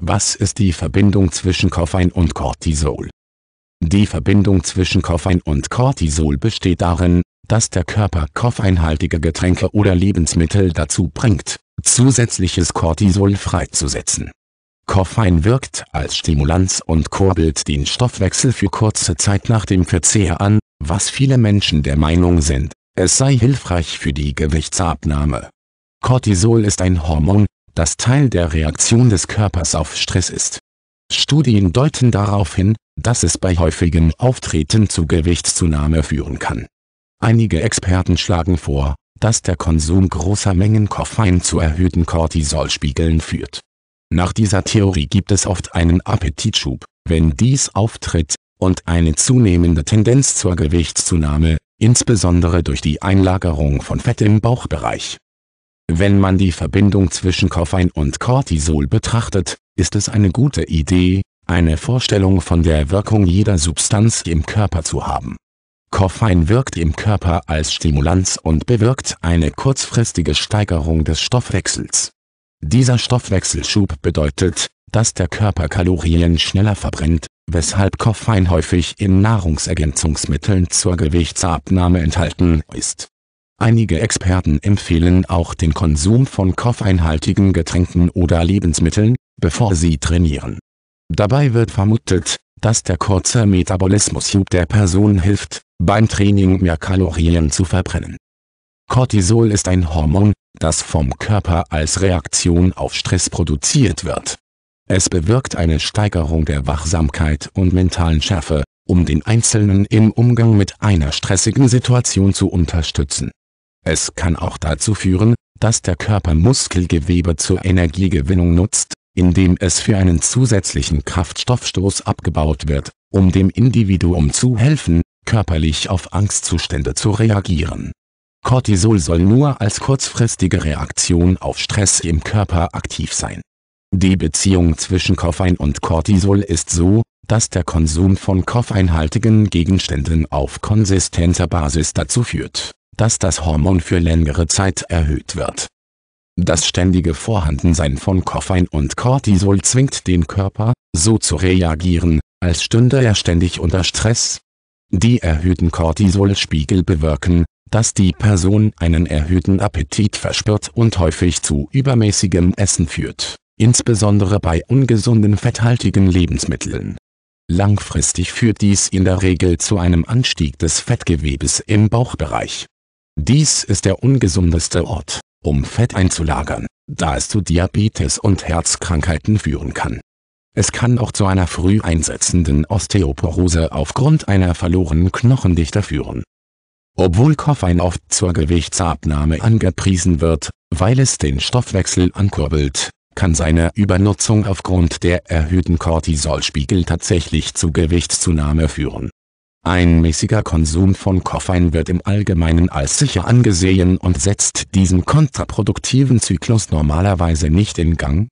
Was ist die Verbindung zwischen Koffein und Cortisol? Die Verbindung zwischen Koffein und Cortisol besteht darin, dass der Körper koffeinhaltige Getränke oder Lebensmittel dazu bringt, zusätzliches Cortisol freizusetzen. Koffein wirkt als Stimulanz und kurbelt den Stoffwechsel für kurze Zeit nach dem Verzehr an, was viele Menschen der Meinung sind, es sei hilfreich für die Gewichtsabnahme. Cortisol ist ein Hormon, das Teil der Reaktion des Körpers auf Stress ist. Studien deuten darauf hin, dass es bei häufigem Auftreten zu Gewichtszunahme führen kann. Einige Experten schlagen vor, dass der Konsum großer Mengen Koffein zu erhöhten Cortisolspiegeln führt. Nach dieser Theorie gibt es oft einen Appetitschub, wenn dies auftritt, und eine zunehmende Tendenz zur Gewichtszunahme, insbesondere durch die Einlagerung von Fett im Bauchbereich. Wenn man die Verbindung zwischen Koffein und Cortisol betrachtet, ist es eine gute Idee, eine Vorstellung von der Wirkung jeder Substanz im Körper zu haben. Koffein wirkt im Körper als Stimulanz und bewirkt eine kurzfristige Steigerung des Stoffwechsels. Dieser Stoffwechselschub bedeutet, dass der Körper Kalorien schneller verbrennt, weshalb Koffein häufig in Nahrungsergänzungsmitteln zur Gewichtsabnahme enthalten ist Einige Experten empfehlen auch den Konsum von koffeinhaltigen Getränken oder Lebensmitteln, bevor sie trainieren. Dabei wird vermutet, dass der kurze Metabolismusschub der Person hilft, beim Training mehr Kalorien zu verbrennen. Cortisol ist ein Hormon, das vom Körper als Reaktion auf Stress produziert wird. Es bewirkt eine Steigerung der Wachsamkeit und mentalen Schärfe, um den Einzelnen im Umgang mit einer stressigen Situation zu unterstützen. Es kann auch dazu führen, dass der Körper Muskelgewebe zur Energiegewinnung nutzt, indem es für einen zusätzlichen Kraftstoffstoß abgebaut wird, um dem Individuum zu helfen, körperlich auf Angstzustände zu reagieren. Cortisol soll nur als kurzfristige Reaktion auf Stress im Körper aktiv sein. Die Beziehung zwischen Koffein und Cortisol ist so, dass der Konsum von koffeinhaltigen Gegenständen auf konsistenter Basis dazu führt dass das Hormon für längere Zeit erhöht wird. Das ständige Vorhandensein von Koffein und Cortisol zwingt den Körper, so zu reagieren, als stünde er ständig unter Stress. Die erhöhten Cortisolspiegel bewirken, dass die Person einen erhöhten Appetit verspürt und häufig zu übermäßigem Essen führt, insbesondere bei ungesunden fetthaltigen Lebensmitteln. Langfristig führt dies in der Regel zu einem Anstieg des Fettgewebes im Bauchbereich dies ist der ungesundeste Ort, um Fett einzulagern, da es zu Diabetes und Herzkrankheiten führen kann. Es kann auch zu einer früh einsetzenden Osteoporose aufgrund einer verlorenen Knochendichte führen. Obwohl Koffein oft zur Gewichtsabnahme angepriesen wird, weil es den Stoffwechsel ankurbelt, kann seine Übernutzung aufgrund der erhöhten Cortisolspiegel tatsächlich zu Gewichtszunahme führen ein mäßiger Konsum von Koffein wird im Allgemeinen als sicher angesehen und setzt diesen kontraproduktiven Zyklus normalerweise nicht in Gang.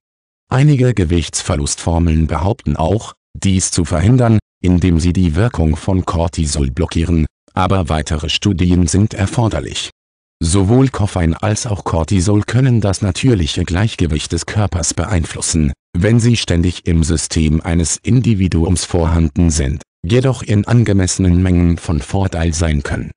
Einige Gewichtsverlustformeln behaupten auch, dies zu verhindern, indem sie die Wirkung von Cortisol blockieren, aber weitere Studien sind erforderlich. Sowohl Koffein als auch Cortisol können das natürliche Gleichgewicht des Körpers beeinflussen, wenn sie ständig im System eines Individuums vorhanden sind jedoch in angemessenen Mengen von Vorteil sein können